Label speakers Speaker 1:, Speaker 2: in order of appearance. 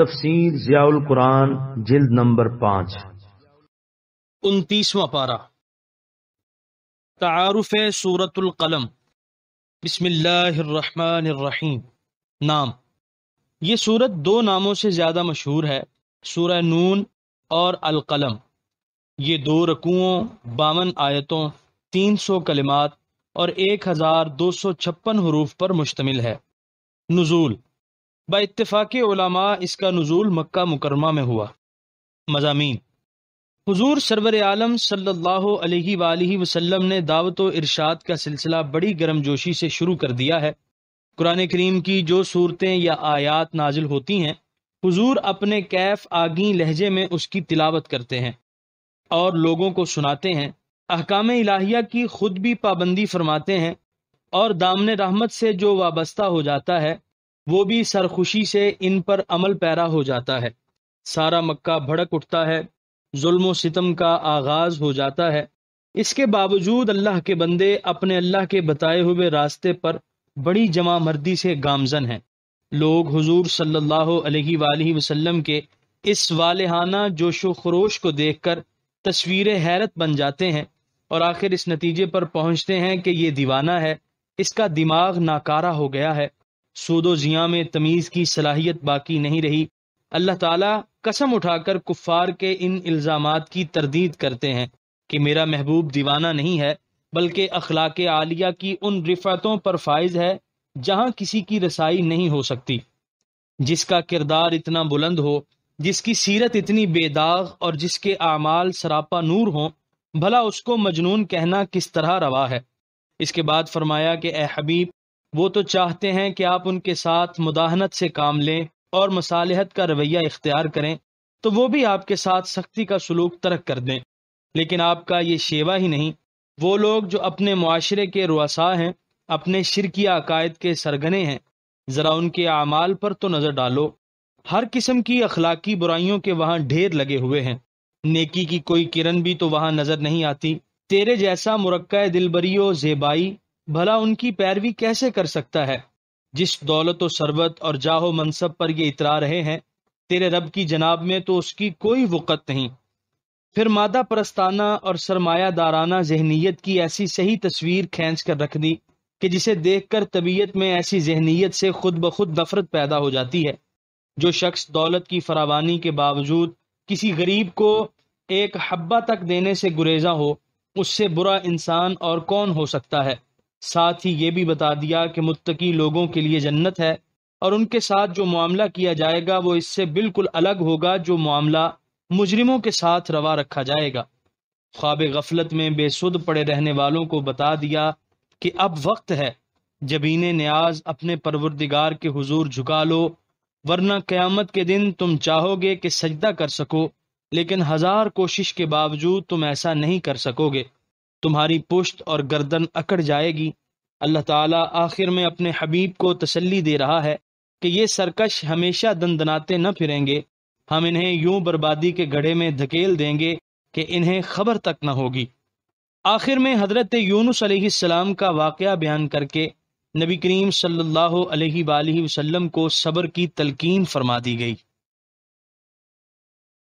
Speaker 1: तफसीर जियाउल कुरान जिल्द नंबर पांच उनतीसवां पारा तारफ़ सूरतुल कलम बिस्मिल्लाहिर्रहमानिर्रहीम नाम ये सूरत दो नामों से ज़्यादा मशहूर है सूरह नून और अलकलम ये दो रकुओं बावन आयतों तीन सौ कलिमात और एक हज़ार दो सौ छप्पन हरूफ पर मुश्तमिल है नज़ूल बातफ़ाक़ इसका नज़ूल मक्का मुकरमा में हुआ मजामी हजूर सरवर आलम सल्ला वसलम ने दावत व इरशाद का सिलसिला बड़ी गर्मजोशी से शुरू कर दिया है कुरान करीम की जो सूरतें या आयात नाजिल होती हैं हजूर अपने कैफ आगी लहजे में उसकी तिलावत करते हैं और लोगों को सुनाते हैं अहकाम इलाहिया की खुद भी पाबंदी फरमाते हैं और दामन रहमत से जो वाबस्ता हो जाता है वो भी सरखुशी से इन पर अमल पैरा हो जाता है सारा मक्का भड़क उठता है जुल्म सितम का आगाज हो जाता है इसके बावजूद अल्लाह के बंदे अपने अल्लाह के बताए हुए रास्ते पर बड़ी जमा मर्दी से गामजन हैं लोग हुजूर सल्लल्लाहु अलैहि वसल्लम के इस वालेहाना जोशो खरोश को देखकर तस्वीर हैरत बन जाते हैं और आखिर इस नतीजे पर पहुंचते हैं कि ये दीवाना है इसका दिमाग नाकारा हो गया है सूदो जिया में तमीज़ की सलाहियत बाकी नहीं रही अल्लाह ताला कसम उठाकर कुफार के इन इल्ज़ाम की तरदीद करते हैं कि मेरा महबूब दीवाना नहीं है बल्कि अखलाक आलिया की उन रिफतों पर फायज है जहां किसी की रसाई नहीं हो सकती जिसका किरदार इतना बुलंद हो जिसकी सीरत इतनी बेदाग और जिसके आमाल सरापा नूर हों भला उसको मजनून कहना किस तरह रवा है इसके बाद फरमाया कि ए हबीब वो तो चाहते हैं कि आप उनके साथ मुदाहनत से काम लें और मसालहत का रवैया इख्तियार करें तो वो भी आपके साथ सख्ती का सलूक तरक कर दें लेकिन आपका ये शेवा ही नहीं वो लोग जो अपने माशरे के रुआसा हैं अपने शिरकी अकायद के सरगने हैं ज़रा उनके अमाल पर तो नज़र डालो हर किस्म की अखलाकी बुराइयों के वहाँ ढेर लगे हुए हैं नेकी की कोई किरण भी तो वहाँ नज़र नहीं आती तेरे जैसा मुरक्का दिलबरी जेबाई भला उनकी पैरवी कैसे कर सकता है जिस दौलत व सरबत और जाहो मनसब पर ये इतरा रहे हैं तेरे रब की जनाब में तो उसकी कोई वक़त नहीं फिर मादा परस्ताना और सरमाया दाराना जहनीत की ऐसी सही तस्वीर खींच कर रख दी कि जिसे देखकर तबीयत में ऐसी जहनीत से खुद ब खुद नफरत पैदा हो जाती है जो शख्स दौलत की फरावानी के बावजूद किसी गरीब को एक हब्बा तक देने से गुरेजा हो उससे बुरा इंसान और कौन हो सकता है साथ ही ये भी बता दिया कि मुत्तकी लोगों के लिए जन्नत है और उनके साथ जो मामला किया जाएगा वो इससे बिल्कुल अलग होगा जो मामला मुजरिमों के साथ रवा रखा जाएगा ख्वाब गफलत में बेसुद पड़े रहने वालों को बता दिया कि अब वक्त है जबीन न्याज अपने परवरदिगार के हुजूर झुका लो वरना क़यामत के दिन तुम चाहोगे कि सजदा कर सको लेकिन हजार कोशिश के बावजूद तुम ऐसा नहीं कर सकोगे तुम्हारी पुश्त और गर्दन अकड़ जाएगी अल्लाह ताला आखिर में अपने हबीब को तसल्ली दे रहा है कि ये सरकश हमेशा दंदनाते न फिरेंगे हम इन्हें यूं बर्बादी के गढ़े में धकेल देंगे कि इन्हें खबर तक न होगी आखिर में हजरत यूनुस सलाम का वाक़ बयान करके नबी करीम सल्लल्लाहु अलैहि वसल्लम को सब्र की तलकीन फरमा दी गई